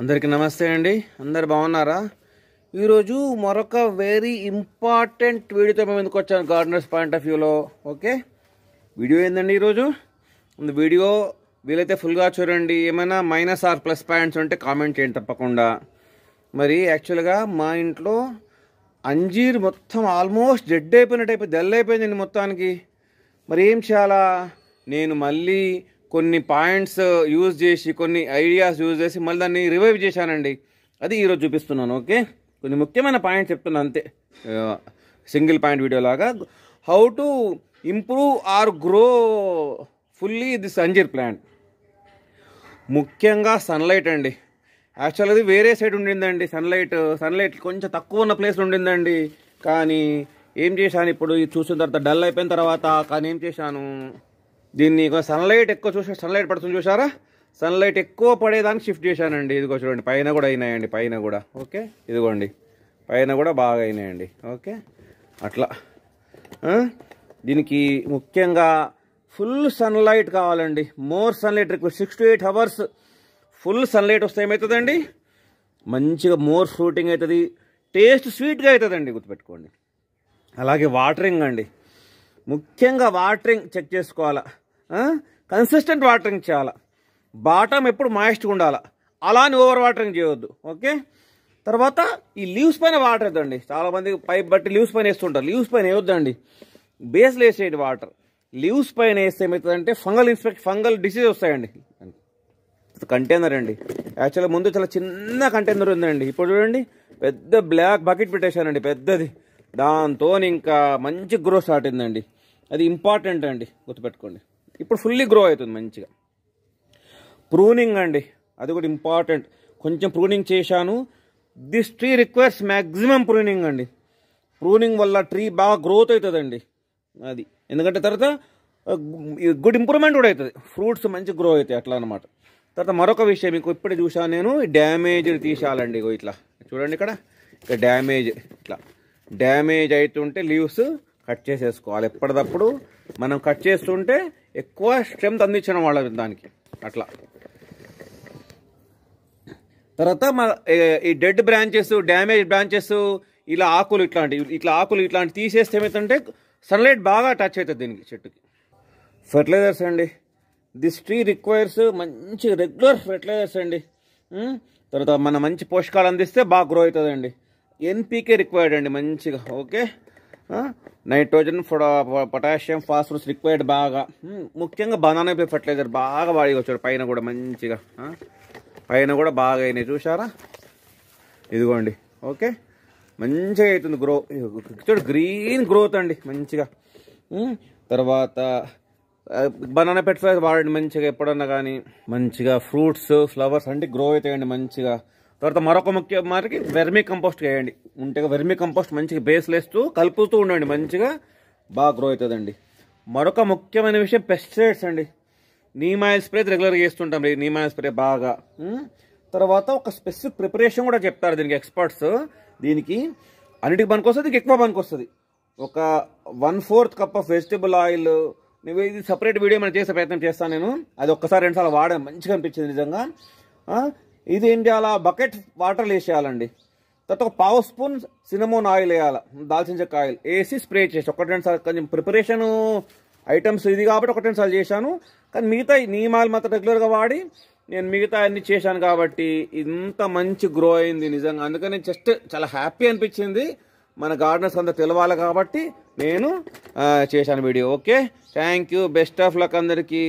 అందరికీ నమస్తే అండి అందరు బాగున్నారా ఈరోజు మరొక వెరీ ఇంపార్టెంట్ వీడియోతో మేము ఎందుకు వచ్చాను గార్డెనర్స్ పాయింట్ ఆఫ్ వ్యూలో ఓకే వీడియో ఏందండి ఈరోజు వీడియో వీలైతే ఫుల్గా చూడండి ఏమైనా మైనస్ ఆర్ ప్లస్ పాయింట్స్ ఉంటే కామెంట్ చేయండి తప్పకుండా మరి యాక్చువల్గా మా ఇంట్లో అంజీర్ మొత్తం ఆల్మోస్ట్ డెడ్ అయిపోయినట్టు అయిపోయి డల్ అయిపోయిందండి మొత్తానికి మరి ఏం చేయాలా నేను మళ్ళీ కొన్ని పాయింట్స్ యూజ్ uh, చేసి కొన్ని ఐడియాస్ యూజ్ చేసి మళ్ళీ దాన్ని రివైవ్ చేశానండి అది ఈరోజు చూపిస్తున్నాను ఓకే కొన్ని ముఖ్యమైన పాయింట్స్ చెప్తున్నాను అంతే సింగిల్ పాయింట్ వీడియో లాగా how to improve or grow fully this anjeer plant ముఖ్యంగా సన్లైట్ అండి యాక్చువల్ అది వేరే సైడ్ ఉండిందండి సన్లైట్ సన్లైట్ uh, కొంచెం తక్కువ ఉన్న ప్లేస్లో ఉండిందండి కానీ ఏం చేశాను ఇప్పుడు చూసిన తర్వాత డల్ అయిపోయిన తర్వాత కానీ ఏం చేశాను దీన్ని సన్లైట్ ఎక్కువ చూసా సన్లైట్ పడుతుంది చూసారా సన్లైట్ ఎక్కువ పడేదానికి షిఫ్ట్ చేశానండి ఇదిగో చూడండి పైన కూడా అయినాయండి పైన కూడా ఓకే ఇదిగోండి పైన కూడా బాగా అయినాయండి ఓకే అట్లా దీనికి ముఖ్యంగా ఫుల్ సన్లైట్ కావాలండి more sunlight request six to eight hours full sunlight వస్తే ఏమవుతుందండి మంచిగా మోర్ ఫ్రూటింగ్ అవుతుంది టేస్ట్ స్వీట్గా అవుతుందండి గుర్తుపెట్టుకోండి అలాగే వాటరింగ్ అండి ముఖ్యంగా వాటరింగ్ చెక్ చేసుకోవాలా కన్సిస్టెంట్ వాటరింగ్ చేయాలి బాటం ఎప్పుడు మాయిస్ట్గా ఉండాలి అలా అని ఓవర్ వాటరింగ్ చేయొద్దు ఓకే తర్వాత ఈ లీవ్స్ పైన వాటర్ వేద్దండి చాలామంది పైప్ బట్టి లీవ్స్ పైన వేస్తుంటారు లీవ్స్ పైన వేయొద్దండి బేస్లో వేసేయండి వాటర్ లీవ్స్ పైన వేస్తే ఏమవుతుందంటే ఫంగల్ ఇన్స్పెక్ట్ ఫంగల్ డిసీజ్ వస్తాయండి కంటైనర్ అండి యాక్చువల్గా ముందు చాలా చిన్న కంటైనర్ ఉందండి ఇప్పుడు చూడండి పెద్ద బ్లాక్ బకెట్ పెట్టేశానండి పెద్దది దాంతో ఇంకా మంచి గ్రో స్టార్ట్ అయిందండి అది ఇంపార్టెంట్ అండి గుర్తుపెట్టుకోండి ఇప్పుడు ఫుల్లీ గ్రో అవుతుంది మంచిగా ప్రూనింగ్ అండి అది కూడా ఇంపార్టెంట్ కొంచెం ప్రూనింగ్ చేశాను this tree requires maximum pruning అండి ప్రూనింగ్ వల్ల ట్రీ బాగా గ్రోత్ అవుతుందండి అది ఎందుకంటే తర్వాత గుడ్ ఇంప్రూవ్మెంట్ కూడా అవుతుంది ఫ్రూట్స్ మంచి గ్రో అవుతాయి అట్లా అనమాట తర్వాత మరొక విషయం మీకు ఇప్పుడు చూసాను నేను డ్యామేజ్ తీసేయాలండి ఇగో ఇట్లా చూడండి ఇక్కడ ఇక డ్యామేజ్ ఇట్లా డ్యామేజ్ అవుతుంటే లీవ్స్ కట్ చేసేసుకోవాలి ఎప్పటికప్పుడు మనం కట్ చేస్తుంటే ఎక్కువ స్ట్రెంత్ అందించిన వాళ్ళ దానికి అట్లా తర్వాత మా ఈ డెడ్ బ్రాంచెస్ డ్యామేజ్ బ్రాంచెస్ ఇలా ఆకులు ఇట్లాంటివి ఇట్లా ఆకులు ఇట్లాంటివి తీసేస్తే ఏమవుతుందంటే సన్లైట్ బాగా టచ్ అవుతుంది దీనికి చెట్టుకి ఫెర్టిలైజర్స్ అండి దిస్ ట్రీ రిక్వైర్స్ మంచి రెగ్యులర్ ఫెర్టిలైజర్స్ అండి తర్వాత మన మంచి పోషకాలు అందిస్తే బాగా గ్రో అవుతుందండి ఎన్పీకే రిక్వైర్డ్ అండి మంచిగా okay nitrogen potassium phosphorus required బాగా ముఖ్యంగా బనానా ఫర్టిలైజర్ బాగా వాడి వచ్చాడు పైన కూడా మంచిగా పైన కూడా బాగా అయినాయి చూసారా ఇదిగోండి ఓకే మంచిగా అవుతుంది గ్రో చూడు గ్రీన్ గ్రోత్ అండి మంచిగా తర్వాత బనానా పెట్ వాడండి మంచిగా ఎప్పుడన్నా కానీ మంచిగా ఫ్రూట్స్ ఫ్లవర్స్ అంటే గ్రో అవుతాయండి మంచిగా తర్వాత మరొక ముఖ్య మాటకి వెర్మీ కంపోస్ట్ వేయండి ఉంటే వెర్మీ కంపోస్ట్ మంచిగా బేస్లు వేస్తూ కలుపుతూ ఉండండి మంచిగా బాగా గ్రో అవుతుందండి మరొక ముఖ్యమైన విషయం పెస్టిసైడ్స్ అండి నీమాయిల్ స్ప్రే రెగ్యులర్గా వేస్తుంటాం నీమ్ నీమాయిల్ స్ప్రే బాగా తర్వాత ఒక స్పెసిఫిక్ ప్రిపరేషన్ కూడా చెప్తారు దీనికి ఎక్స్పర్ట్స్ దీనికి అన్నిటికి పనికి వస్తుంది దీనికి ఎక్కువ పనికి వస్తుంది ఒక one fourth cup of vegetable oil నువ్వు ఇది సపరేట్ వీడియో మనం చేసే ప్రయత్నం చేస్తాను నేను అది ఒక్కసారి రెండుసార్లు వాడే మంచిగా అనిపించింది నిజంగా ఇది ఏం చేయాలా బకెట్ వాటర్ వేసేయాలండి తర్వాత ఒక పావు స్పూన్ సినమోన్ ఆయిల్ వేయాలి దాల్చిన చెక్క ఆయిల్ వేసి స్ప్రే చేసి ఒకటి రెండు సార్లు కొంచెం ప్రిపరేషన్ ఐటమ్స్ ఇది కాబట్టి ఒకటి రెండు సార్లు చేశాను కానీ మిగతా నియమాలు మాత్రం రెగ్యులర్గా వాడి నేను మిగతా అన్ని చేశాను కాబట్టి ఇంత మంచి గ్రో అయింది నిజంగా అందుకని జస్ట్ చాలా హ్యాపీ అనిపించింది మన గార్డెన్స్ అంతా తెలవాలి కాబట్టి నేను చేశాను video okay thank you best of luck అందరికీ